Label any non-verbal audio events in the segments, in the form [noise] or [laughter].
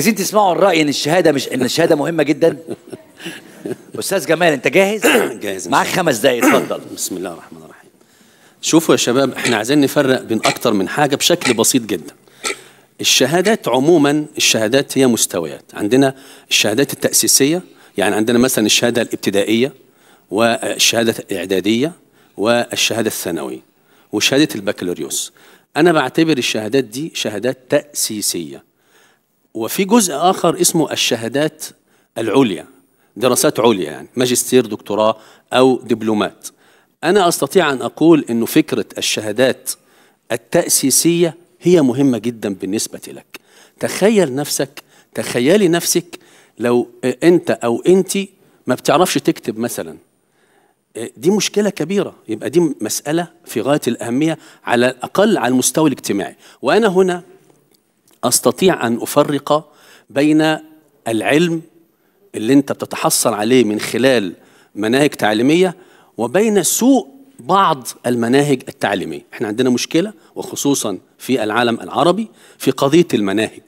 عايزين تسمعوا الراي ان الشهاده مش ان الشهاده مهمه جدا استاذ جمال انت جاهز [clears throat] جاهز معاك خمس دقائق اتفضل بسم الله الرحمن الرحيم شوفوا يا شباب احنا عايزين نفرق بين اكتر من حاجه بشكل بسيط جدا الشهادات عموما الشهادات هي مستويات عندنا الشهادات التاسيسيه يعني عندنا مثلا الشهاده الابتدائيه والشهاده الاعداديه والشهاده الثانويه وشهاده البكالوريوس انا بعتبر الشهادات دي شهادات تاسيسيه وفي جزء آخر اسمه الشهادات العليا دراسات عليا يعني ماجستير دكتوراه أو دبلومات أنا أستطيع أن أقول أنه فكرة الشهادات التأسيسية هي مهمة جدا بالنسبة لك تخيل نفسك تخيلي نفسك لو أنت أو أنت ما بتعرفش تكتب مثلا دي مشكلة كبيرة يبقى دي مسألة في غاية الأهمية على الأقل على المستوى الاجتماعي وأنا هنا استطيع ان افرق بين العلم اللي انت بتتحصل عليه من خلال مناهج تعليميه وبين سوء بعض المناهج التعليميه احنا عندنا مشكله وخصوصا في العالم العربي في قضيه المناهج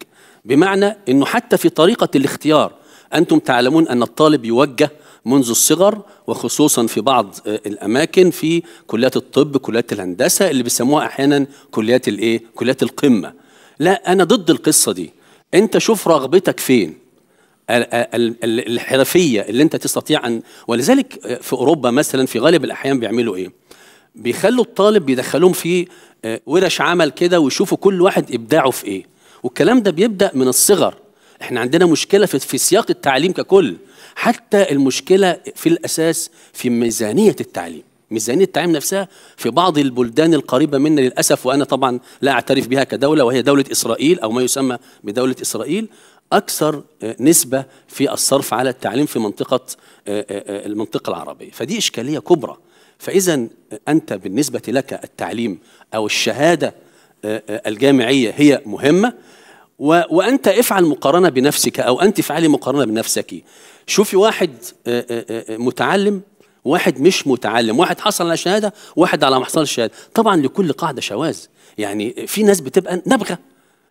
بمعنى انه حتى في طريقه الاختيار انتم تعلمون ان الطالب يوجه منذ الصغر وخصوصا في بعض آه، الاماكن في كليات الطب كليات الهندسه اللي بيسموها احيانا كليات الايه كليات القمه لا انا ضد القصه دي انت شوف رغبتك فين الحرفيه اللي انت تستطيع ان ولذلك في اوروبا مثلا في غالب الاحيان بيعملوا ايه بيخلوا الطالب بيدخلوهم في آه، ورش عمل كده ويشوفوا كل واحد ابداعه في ايه والكلام ده بيبدا من الصغر احنا عندنا مشكله في, في سياق التعليم ككل حتى المشكله في الاساس في ميزانيه التعليم ميزانية التعليم نفسها في بعض البلدان القريبة منا للأسف وأنا طبعا لا أعترف بها كدولة وهي دولة إسرائيل أو ما يسمى بدولة إسرائيل أكثر آه، نسبة في الصرف على التعليم في منطقة آه، آه، المنطقة العربية فدي إشكالية كبرى فإذا أنت بالنسبة لك التعليم أو الشهادة الجامعية هي مهمة وأنت افعل مقارنة بنفسك أو أنت افعلي مقارنة بنفسك شوفي واحد متعلم واحد مش متعلم واحد حصل على شهاده واحد على ما حصلش شهاده طبعا لكل قاعده شواذ يعني في ناس بتبقى نبغه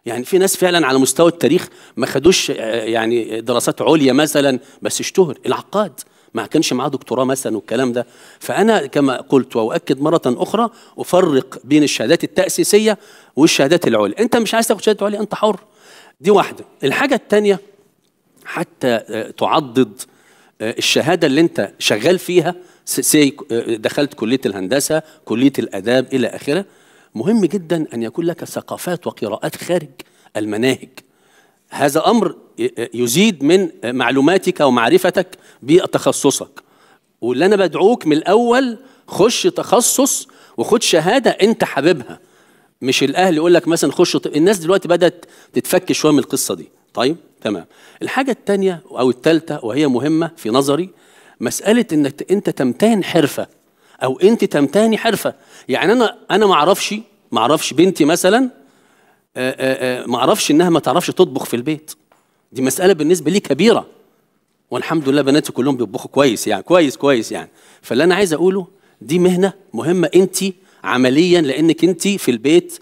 يعني في ناس فعلا على مستوى التاريخ ما خدوش آه، يعني دراسات عليا مثلا بس اشتهر العقاد ما كانش معاه دكتوراه مثلا والكلام ده فانا كما قلت واؤكد مره اخرى افرق بين الشهادات التاسيسيه والشهادات العليا انت مش عايز تاخد شهاده عليا انت حر دي واحده الحاجه الثانيه حتى آه، تعضد آه، الشهاده اللي انت شغال فيها سي آه، دخلت كليه الهندسه كليه الاداب الى اخره مهم جدا ان يكون لك ثقافات وقراءات خارج المناهج هذا امر آه، يزيد من معلوماتك ومعرفتك بتخصصك واللي انا بدعوك من الاول خش تخصص وخد شهاده انت حاببها مش الاهل يقول لك مثلا خش الناس دلوقتي بدات تتفك شويه من القصه دي طيب تمام الحاجة التانية أو الثالثة وهي مهمة في نظري مسألة إنك أنت تمتهن حرفة أو أنت تمتهني حرفة يعني أنا أنا ما أعرفش ما أعرفش بنتي مثلا ما أعرفش إنها ما تعرفش تطبخ في البيت دي مسألة بالنسبة لي كبيرة والحمد لله بناتي كلهم بيطبخوا كويس يعني كويس كويس يعني فاللي أنا عايز أقوله دي مهنة مهمة أنت عمليا لأنك أنت في البيت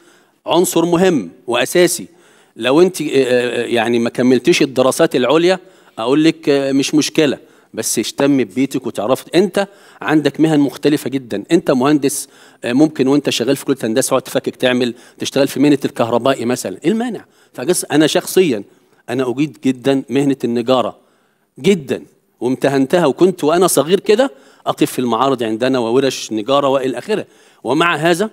عنصر مهم وأساسي لو انت آه، آه، آه، يعني ما كملتيش الدراسات العليا اقول لك مش مشكله بس اهتم ببيتك وتعرف انت عندك مهن مختلفه جدا انت مهندس ممكن وانت شغال في كليه هندسه وقت فكك تعمل تشتغل في مهنه الكهربائي مثلا ايه المانع فجس انا شخصيا انا اجيد جدا مهنه النجاره جدا وامتهنتها وكنت وانا صغير كده اقف في المعارض عندنا وورش نجاره والى اخره ومع هذا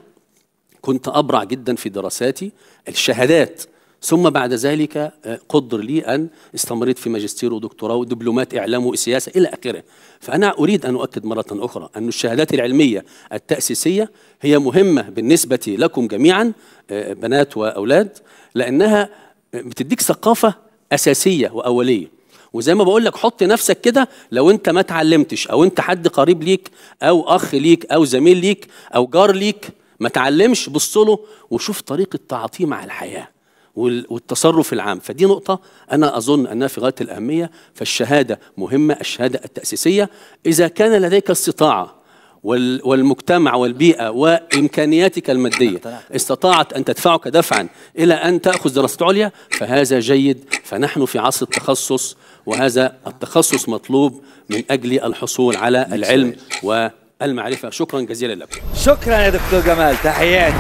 كنت ابرع جدا في دراساتي الشهادات ثم بعد ذلك آه، قدر لي أن استمريت في ماجستير ودكتوراه ودبلومات إعلام وسياسة إلى آخره فأنا أريد أن أؤكد مرة أخرى أن الشهادات العلمية التأسيسية هي مهمة بالنسبة لكم جميعا آه، بنات وأولاد لأنها بتديك ثقافة أساسية وأولية وزي ما بقول لك حط نفسك كده لو انت ما اتعلمتش او انت حد قريب ليك او اخ ليك او زميل ليك او جار ليك ما تعلمش بص له وشوف طريقه تعاطيه مع الحياه والتصرف العام فدي نقطة أنا أظن أنها في غاية الأهمية فالشهادة مهمة الشهادة التأسيسية إذا كان لديك استطاعة والمجتمع والبيئة وإمكانياتك المادية استطاعت أن تدفعك دفعا إلى أن تأخذ دراسة عليا فهذا جيد فنحن في عصر التخصص وهذا التخصص مطلوب من أجل الحصول على العلم والمعرفة شكرا جزيلا لكم شكرا يا دكتور جمال تحياتي